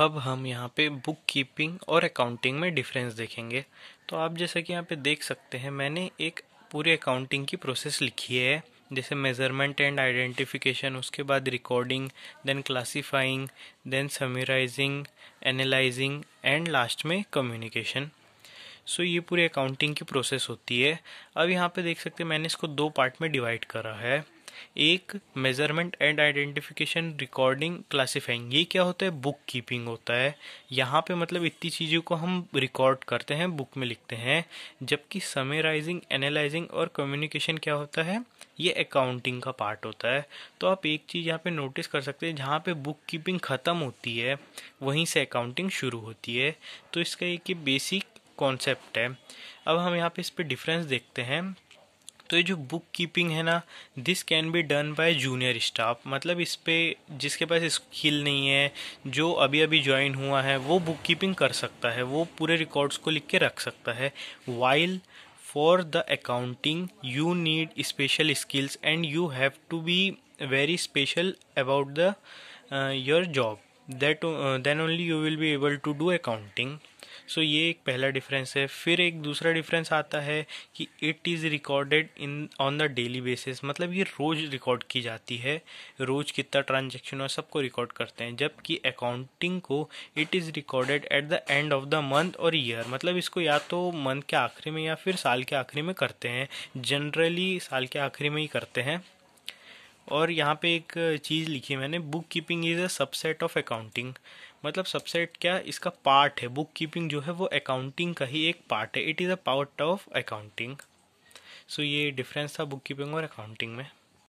अब हम यहाँ पे बुक कीपिंग और अकाउंटिंग में डिफरेंस देखेंगे तो आप जैसा कि यहाँ पे देख सकते हैं मैंने एक पूरी अकाउंटिंग की प्रोसेस लिखी है जैसे मेजरमेंट एंड आइडेंटिफिकेशन उसके बाद recording then classifying then summarising analysing and last में कम्युनिकेशन सो ये पूरी अकाउंटिंग की प्रोसेस होती है अब यहाँ पे देख सकते हैं मैंने इसको दो पार्ट में डिवाइड करा है एक measurement and identification recording classifying ये क्या होता है बुक कीपिंग होता है यहाँ पे मतलब इतनी चीज़ों को हम रिकॉर्ड करते हैं बुक में लिखते हैं जबकि समेराइजिंग एनालाइजिंग और कम्युनिकेशन क्या होता है ये अकाउंटिंग का पार्ट होता है तो आप एक चीज़ यहाँ पे नोटिस कर सकते हैं जहाँ पे बुक कीपिंग ख़त्म होती है वहीं से अकाउंटिंग शुरू होती है तो इसका एक ये बेसिक कॉन्सेप्ट है अब हम यहाँ पे इस पर डिफरेंस देखते हैं तो ये जो बुक कीपिंग है ना this can be done by junior staff मतलब इस पर जिसके पास स्किल नहीं है जो अभी अभी ज्वाइन हुआ है वो बुक कीपिंग कर सकता है वो पूरे रिकॉर्ड्स को लिख के रख सकता है while for the accounting you need special skills and you have to be very special about the your job that then only you will be able to do accounting so ये एक पहला difference है फिर एक दूसरा difference आता है कि it is recorded in on the daily basis मतलब ये रोज़ रिकॉर्ड की जाती है रोज़ कितना ट्रांजेक्शन और सबको रिकॉर्ड करते हैं जबकि अकाउंटिंग को it is recorded at the end of the month और ईयर मतलब इसको या तो मंथ के आखिरी में या फिर साल के आखिरी में करते हैं जनरली साल के आखिरी में ही करते हैं और यहाँ पे एक चीज़ लिखी है मैंने book keeping is a subset of accounting मतलब सबसेट क्या इसका पार्ट है बुक कीपिंग जो है वो अकाउंटिंग का ही एक पार्ट है it is a part of accounting so ये डिफरेंस था बुक कीपिंग और अकाउंटिंग में